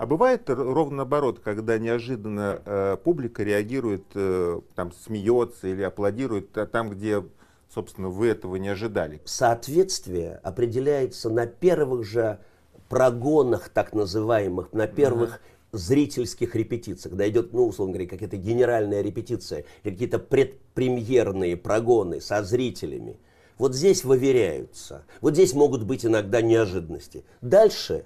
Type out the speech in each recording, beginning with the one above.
А бывает ровно наоборот, когда неожиданно э, публика реагирует, э, там смеется или аплодирует, а там, где, собственно, вы этого не ожидали. Соответствие определяется на первых же прогонах, так называемых, на первых uh-huh зрительских репетициях, когда идет, ну, условно говоря, какая то генеральные репетиции, какие-то предпремьерные прогоны со зрителями, вот здесь выверяются, вот здесь могут быть иногда неожиданности. Дальше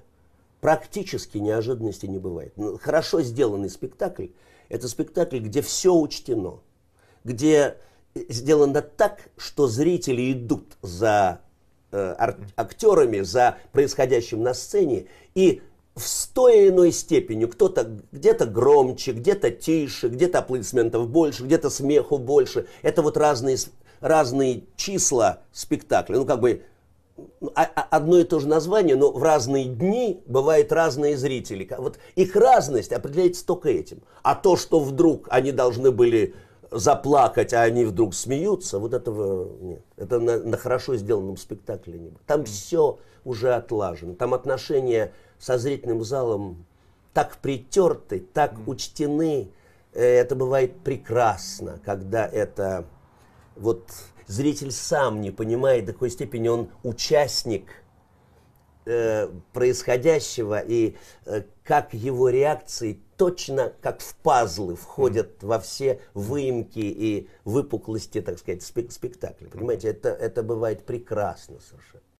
практически неожиданности не бывает. Ну, хорошо сделанный спектакль – это спектакль, где все учтено, где э, сделано так, что зрители идут за э, актерами, за происходящим на сцене, и в той иной степени. Кто-то где-то громче, где-то тише, где-то аплодисментов больше, где-то смеху больше. Это вот разные, разные числа спектакля. Ну, как бы ну, а, а, одно и то же название, но в разные дни бывают разные зрители. Вот их разность определяется только этим. А то, что вдруг они должны были заплакать, а они вдруг смеются, вот этого нет. Это на, на хорошо сделанном спектакле не было. Там все уже отлажено. Там отношения со зрительным залом так притерты, так mm. учтены. Э, это бывает прекрасно, когда это вот зритель сам не понимает, до какой степени он участник э, происходящего и э, как его реакции точно как в пазлы входят mm. во все выемки и выпуклости, так сказать, спектакля. Понимаете, это, это бывает прекрасно совершенно.